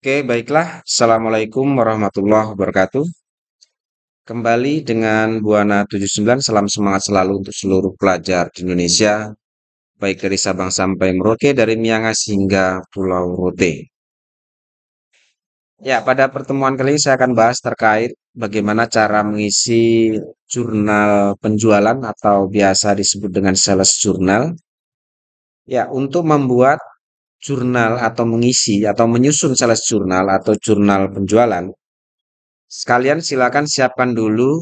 Oke, baiklah. Assalamualaikum warahmatullahi wabarakatuh. Kembali dengan Buana 79, salam semangat selalu untuk seluruh pelajar di Indonesia, baik dari Sabang sampai Merauke, dari Miangas hingga Pulau Rote. Ya, pada pertemuan kali ini saya akan bahas terkait bagaimana cara mengisi jurnal penjualan atau biasa disebut dengan sales journal. Ya, untuk membuat jurnal atau mengisi atau menyusun sales jurnal atau jurnal penjualan, sekalian silakan siapkan dulu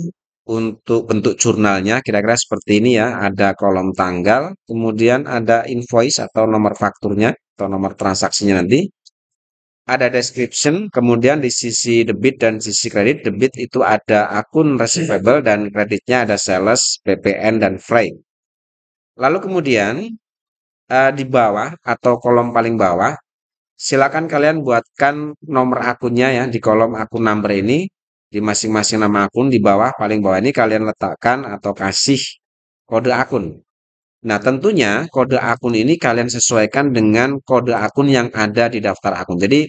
untuk bentuk jurnalnya kira-kira seperti ini ya. Ada kolom tanggal, kemudian ada invoice atau nomor fakturnya atau nomor transaksinya nanti. Ada description, kemudian di sisi debit dan sisi kredit, debit itu ada akun receivable dan kreditnya ada sales, PPN, dan freight. Lalu kemudian uh, di bawah atau kolom paling bawah, silakan kalian buatkan nomor akunnya ya di kolom akun number ini di masing-masing nama akun di bawah paling bawah ini kalian letakkan atau kasih kode akun. Nah, tentunya kode akun ini kalian sesuaikan dengan kode akun yang ada di daftar akun. Jadi,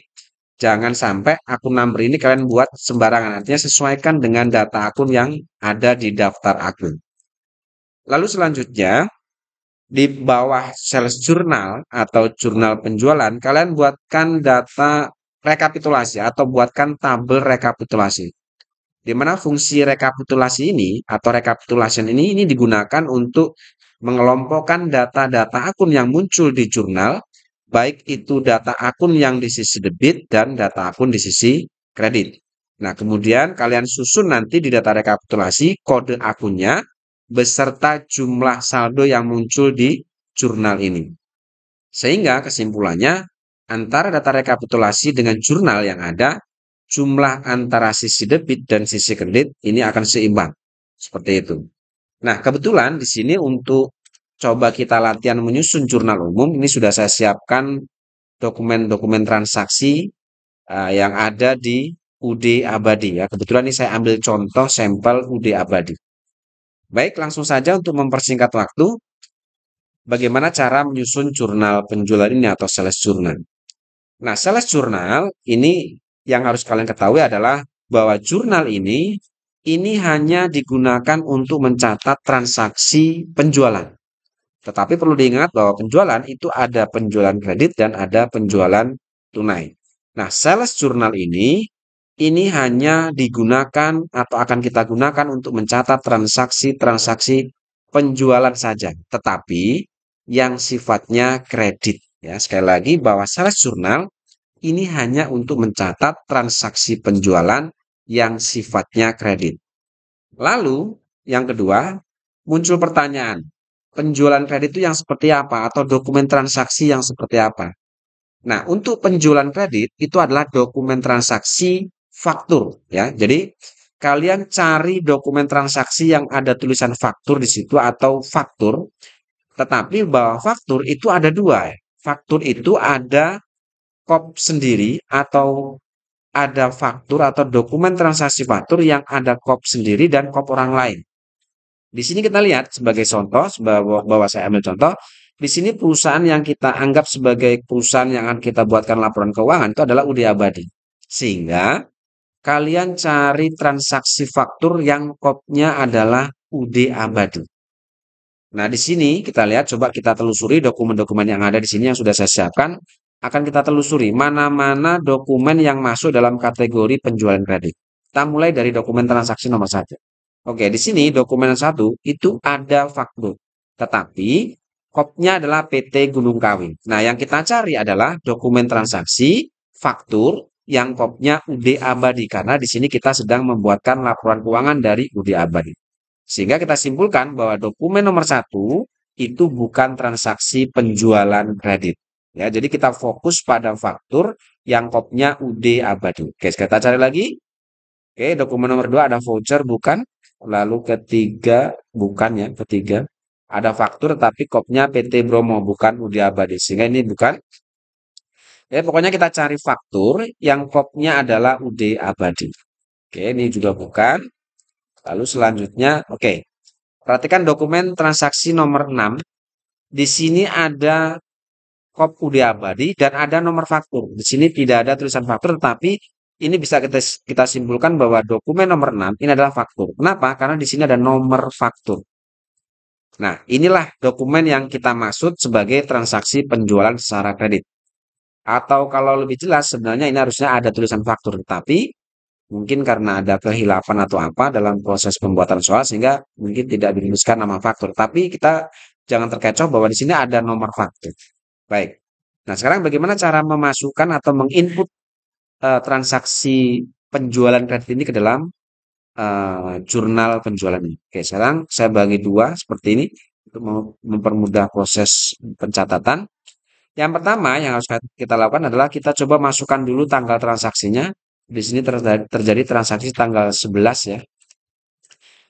jangan sampai akun number ini kalian buat sembarangan. Artinya sesuaikan dengan data akun yang ada di daftar akun. Lalu selanjutnya, di bawah sales jurnal atau jurnal penjualan, kalian buatkan data rekapitulasi atau buatkan tabel rekapitulasi. Di mana fungsi rekapitulasi ini atau rekapitulasi ini ini digunakan untuk mengelompokkan data-data akun yang muncul di jurnal, baik itu data akun yang di sisi debit dan data akun di sisi kredit. Nah, kemudian kalian susun nanti di data rekapitulasi kode akunnya, beserta jumlah saldo yang muncul di jurnal ini. Sehingga kesimpulannya, antara data rekapitulasi dengan jurnal yang ada, jumlah antara sisi debit dan sisi kredit ini akan seimbang. Seperti itu. Nah, kebetulan di sini untuk coba kita latihan menyusun jurnal umum, ini sudah saya siapkan dokumen-dokumen transaksi uh, yang ada di UD Abadi. ya Kebetulan ini saya ambil contoh sampel UD Abadi. Baik, langsung saja untuk mempersingkat waktu, bagaimana cara menyusun jurnal penjualan ini atau sales journal. Nah, sales journal ini yang harus kalian ketahui adalah bahwa jurnal ini ini hanya digunakan untuk mencatat transaksi penjualan. Tetapi perlu diingat bahwa penjualan itu ada penjualan kredit dan ada penjualan tunai. Nah, sales journal ini ini hanya digunakan atau akan kita gunakan untuk mencatat transaksi-transaksi penjualan saja, tetapi yang sifatnya kredit. Ya, sekali lagi bahwa sales jurnal ini hanya untuk mencatat transaksi penjualan yang sifatnya kredit. Lalu yang kedua, muncul pertanyaan, penjualan kredit itu yang seperti apa atau dokumen transaksi yang seperti apa? Nah, untuk penjualan kredit itu adalah dokumen transaksi faktur ya. Jadi kalian cari dokumen transaksi yang ada tulisan faktur di situ atau faktur. Tetapi bahwa faktur itu ada dua. Ya. Faktur itu ada kop sendiri atau ada faktur atau dokumen transaksi faktur yang ada kop sendiri dan kop orang lain. Di sini kita lihat sebagai contoh, bahwa, bahwa saya ambil contoh, di sini perusahaan yang kita anggap sebagai perusahaan yang akan kita buatkan laporan keuangan itu adalah Udi Abadi. Sehingga kalian cari transaksi faktur yang kopnya adalah UD Abadi. Nah, di sini kita lihat, coba kita telusuri dokumen-dokumen yang ada di sini yang sudah saya siapkan. Akan kita telusuri mana-mana dokumen yang masuk dalam kategori penjualan kredit. Kita mulai dari dokumen transaksi nomor satu. Oke, di sini dokumen satu itu ada faktur. Tetapi kopnya adalah PT Gunung Kawi. Nah, yang kita cari adalah dokumen transaksi, faktur, yang kopnya UD abadi karena di sini kita sedang membuatkan laporan keuangan dari UD abadi. Sehingga kita simpulkan bahwa dokumen nomor satu itu bukan transaksi penjualan kredit. Ya, jadi kita fokus pada faktur yang kopnya UD abadi. Oke, kita cari lagi. Oke, dokumen nomor dua ada voucher bukan, lalu ketiga bukan ya, ketiga ada faktur tapi kopnya PT Bromo bukan UD abadi. Sehingga ini bukan Ya, pokoknya kita cari faktur yang kopnya adalah UD abadi. Oke, ini juga bukan. Lalu selanjutnya, oke. Perhatikan dokumen transaksi nomor 6. Di sini ada kop UD abadi dan ada nomor faktur. Di sini tidak ada tulisan faktur, tetapi ini bisa kita, kita simpulkan bahwa dokumen nomor 6 ini adalah faktur. Kenapa? Karena di sini ada nomor faktur. Nah, inilah dokumen yang kita maksud sebagai transaksi penjualan secara kredit. Atau kalau lebih jelas sebenarnya ini harusnya ada tulisan faktur tetapi mungkin karena ada kehilapan atau apa dalam proses pembuatan soal sehingga mungkin tidak dituliskan nama faktur. Tapi kita jangan terkecoh bahwa di sini ada nomor faktur. Baik. Nah, sekarang bagaimana cara memasukkan atau menginput uh, transaksi penjualan kredit ini ke dalam uh, jurnal penjualan ini. Oke, sekarang saya bagi dua seperti ini untuk mempermudah proses pencatatan. Yang pertama yang harus kita lakukan adalah kita coba masukkan dulu tanggal transaksinya. Di sini terjadi transaksi tanggal 11 ya.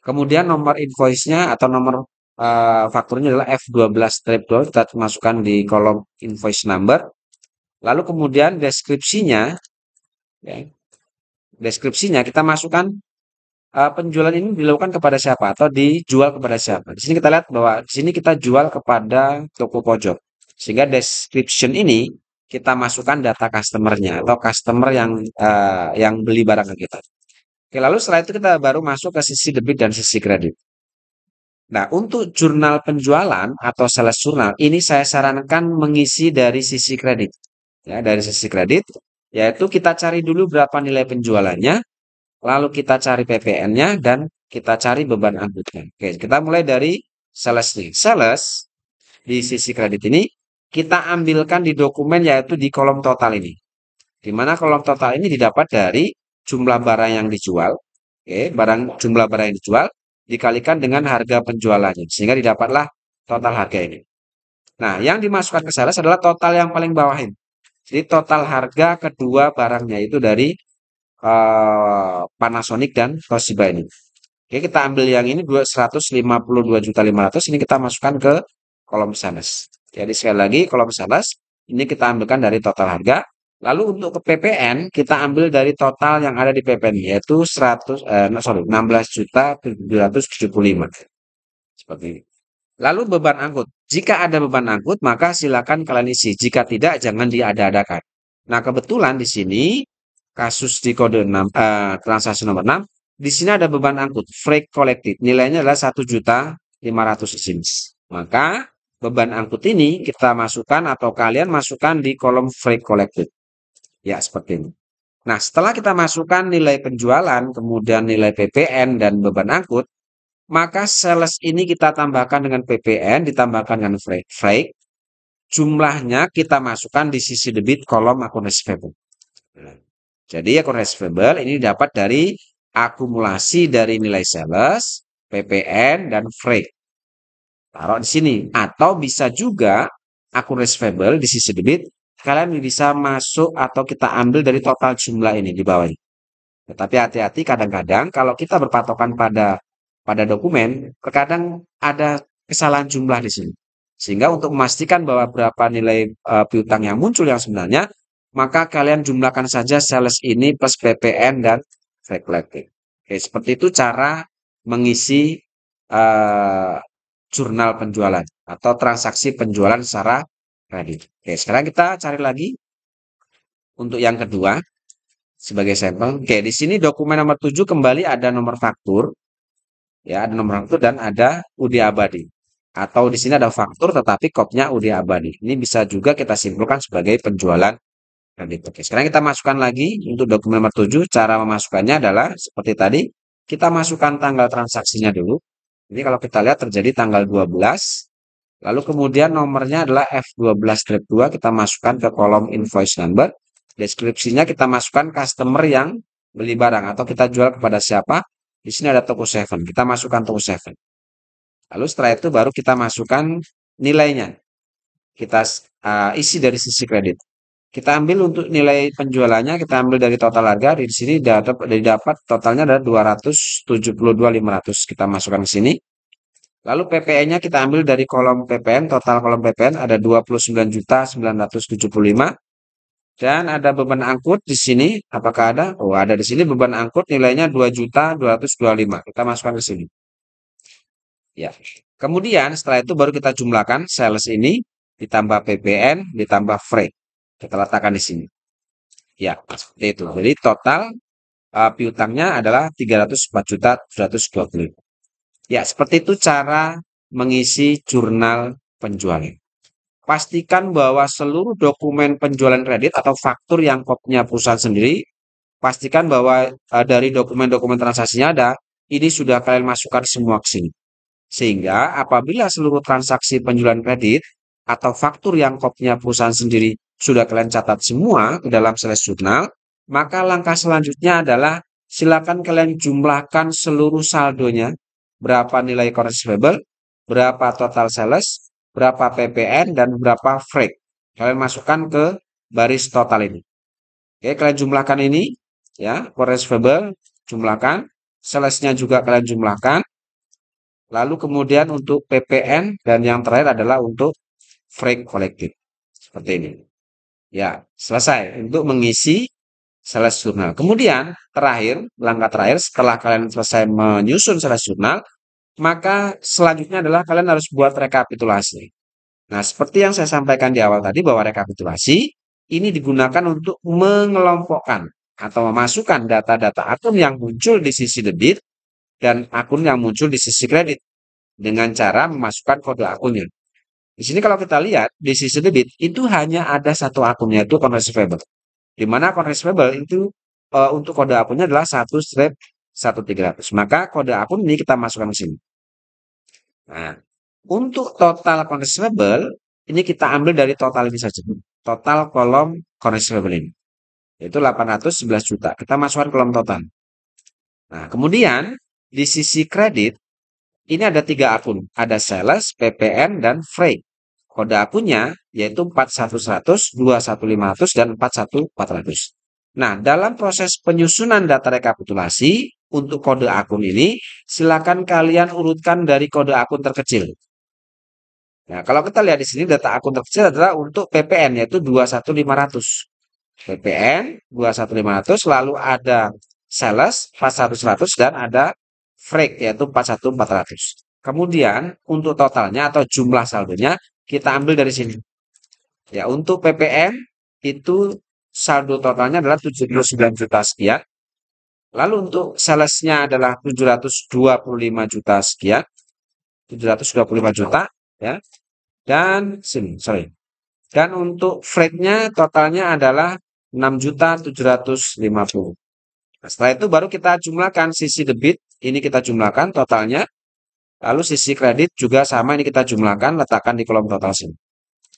Kemudian nomor invoice-nya atau nomor uh, fakturnya adalah F12-2 kita masukkan di kolom invoice number. Lalu kemudian deskripsinya ya, deskripsinya kita masukkan uh, penjualan ini dilakukan kepada siapa atau dijual kepada siapa. Di sini kita lihat bahwa di sini kita jual kepada toko pojok. Sehingga description ini kita masukkan data customernya atau customer yang uh, yang beli barang ke kita. Oke, lalu setelah itu kita baru masuk ke sisi debit dan sisi kredit. Nah, untuk jurnal penjualan atau sales journal ini saya sarankan mengisi dari sisi kredit. Ya, dari sisi kredit yaitu kita cari dulu berapa nilai penjualannya, lalu kita cari PPN-nya dan kita cari beban angkutan. Oke, kita mulai dari sales nih. Sales di sisi kredit ini kita ambilkan di dokumen yaitu di kolom total ini. Di mana kolom total ini didapat dari jumlah barang yang dijual, oke, barang jumlah barang yang dijual dikalikan dengan harga penjualannya sehingga didapatlah total harga ini. Nah, yang dimasukkan ke sales adalah total yang paling bawah ini. Jadi total harga kedua barangnya itu dari uh, Panasonic dan Toshiba ini. Oke, kita ambil yang ini 152.500 ini kita masukkan ke kolom sales. Jadi sekali lagi kolom sales ini kita ambilkan dari total harga. Lalu untuk ke PPN kita ambil dari total yang ada di PPN yaitu 100 eh, sorry 16 juta 775 seperti ini. Lalu beban angkut. Jika ada beban angkut maka silakan kalian isi. Jika tidak jangan diada-adakan. Nah kebetulan di sini kasus di kode 6 eh, transaksi nomor 6 di sini ada beban angkut freight collected nilainya adalah 1 juta 500 isim. Maka beban angkut ini kita masukkan atau kalian masukkan di kolom freight collected. Ya, seperti ini. Nah, setelah kita masukkan nilai penjualan, kemudian nilai PPN dan beban angkut, maka sales ini kita tambahkan dengan PPN, ditambahkan dengan freight. Jumlahnya kita masukkan di sisi debit kolom akun receivable. Jadi akun receivable ini dapat dari akumulasi dari nilai sales, PPN, dan freight taruh di sini. Atau bisa juga akun receivable di sisi debit, kalian bisa masuk atau kita ambil dari total jumlah ini di bawah ini. Tetapi hati-hati kadang-kadang kalau kita berpatokan pada pada dokumen, terkadang ada kesalahan jumlah di sini. Sehingga untuk memastikan bahwa berapa nilai uh, piutang yang muncul yang sebenarnya, maka kalian jumlahkan saja sales ini plus PPN dan reklating. Oke, seperti itu cara mengisi uh, jurnal penjualan atau transaksi penjualan secara kredit. Oke, sekarang kita cari lagi untuk yang kedua sebagai sampel. Oke, di sini dokumen nomor 7 kembali ada nomor faktur. Ya, ada nomor faktur dan ada UD abadi. Atau di sini ada faktur tetapi kopnya UD abadi. Ini bisa juga kita simpulkan sebagai penjualan kredit. Oke, sekarang kita masukkan lagi untuk dokumen nomor 7. Cara memasukkannya adalah seperti tadi, kita masukkan tanggal transaksinya dulu. Ini kalau kita lihat terjadi tanggal 12, lalu kemudian nomornya adalah F12 grade 2, kita masukkan ke kolom invoice number. Deskripsinya kita masukkan customer yang beli barang atau kita jual kepada siapa. Di sini ada toko 7, kita masukkan toko 7. Lalu setelah itu baru kita masukkan nilainya. Kita uh, isi dari sisi kredit. Kita ambil untuk nilai penjualannya, kita ambil dari total harga. Di sini dapat, didapat totalnya ada 272.500. Kita masukkan ke sini. Lalu PPN-nya kita ambil dari kolom PPN, total kolom PPN ada 29.975 dan ada beban angkut di sini, apakah ada? Oh, ada di sini beban angkut nilainya 2.225. Kita masukkan ke sini. Ya. Kemudian setelah itu baru kita jumlahkan sales ini ditambah PPN ditambah freight kita letakkan di sini. Ya, seperti itu. Jadi total uh, piutangnya adalah 304 juta 720. Ya, seperti itu cara mengisi jurnal penjualan. Pastikan bahwa seluruh dokumen penjualan kredit atau faktur yang kopnya perusahaan sendiri, pastikan bahwa uh, dari dokumen-dokumen transaksinya ada, ini sudah kalian masukkan semua ke sini. Sehingga apabila seluruh transaksi penjualan kredit atau faktur yang kopnya perusahaan sendiri sudah kalian catat semua dalam slash jurnal, maka langkah selanjutnya adalah silakan kalian jumlahkan seluruh saldonya, berapa nilai correspondable, berapa total sales, berapa PPN, dan berapa freight. Kalian masukkan ke baris total ini. Oke, kalian jumlahkan ini, ya, correspondable, jumlahkan, salesnya juga kalian jumlahkan, lalu kemudian untuk PPN, dan yang terakhir adalah untuk freight collected. Seperti ini. Ya, selesai untuk mengisi sales jurnal. Kemudian terakhir, langkah terakhir setelah kalian selesai menyusun sales jurnal, maka selanjutnya adalah kalian harus buat rekapitulasi. Nah, seperti yang saya sampaikan di awal tadi bahwa rekapitulasi ini digunakan untuk mengelompokkan atau memasukkan data-data akun yang muncul di sisi debit dan akun yang muncul di sisi kredit dengan cara memasukkan kode akunnya. Di sini kalau kita lihat di sisi debit itu hanya ada satu akun yaitu account receivable. Di mana account receivable itu e, untuk kode akunnya adalah 1 strip 1300. Maka kode akun ini kita masukkan ke sini. Nah, untuk total account receivable ini kita ambil dari total ini saja. Total kolom account receivable ini. Itu 811 juta. Kita masukkan kolom total. Nah, kemudian di sisi kredit ini ada tiga akun, ada sales, PPN, dan freight kode akunnya yaitu 41100, 21500 dan 41400. Nah, dalam proses penyusunan data rekapitulasi untuk kode akun ini, silakan kalian urutkan dari kode akun terkecil. Nah, kalau kita lihat di sini data akun terkecil adalah untuk PPN yaitu 21500. PPN 21500 lalu ada sales 41100 dan ada freight yaitu 41400. Kemudian untuk totalnya atau jumlah saldonya kita ambil dari sini. Ya, untuk PPN itu saldo totalnya adalah 79 juta sekian. Lalu untuk salesnya adalah 725 juta sekian. 725 juta ya. Dan sini, sorry. Dan untuk freightnya totalnya adalah 6.750. Nah, setelah itu baru kita jumlahkan sisi debit, ini kita jumlahkan totalnya Lalu sisi kredit juga sama ini kita jumlahkan, letakkan di kolom total sini.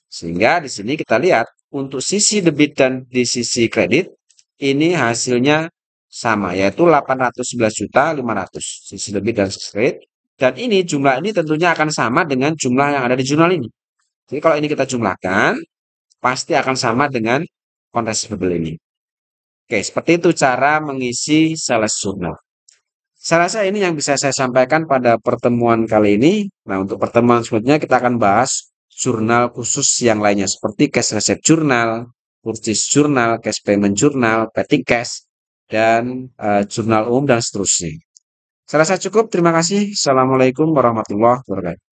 Sehingga di sini kita lihat untuk sisi debit dan di sisi kredit ini hasilnya sama yaitu 811 juta 500 sisi debit dan sisi kredit dan ini jumlah ini tentunya akan sama dengan jumlah yang ada di jurnal ini. Jadi kalau ini kita jumlahkan pasti akan sama dengan account receivable ini. Oke, seperti itu cara mengisi sales journal. Saya rasa ini yang bisa saya sampaikan pada pertemuan kali ini. Nah, untuk pertemuan selanjutnya kita akan bahas jurnal khusus yang lainnya seperti cash receipt jurnal, purchase jurnal, cash payment jurnal, petty cash, dan uh, jurnal umum dan seterusnya. Saya rasa cukup. Terima kasih. Assalamualaikum warahmatullahi wabarakatuh.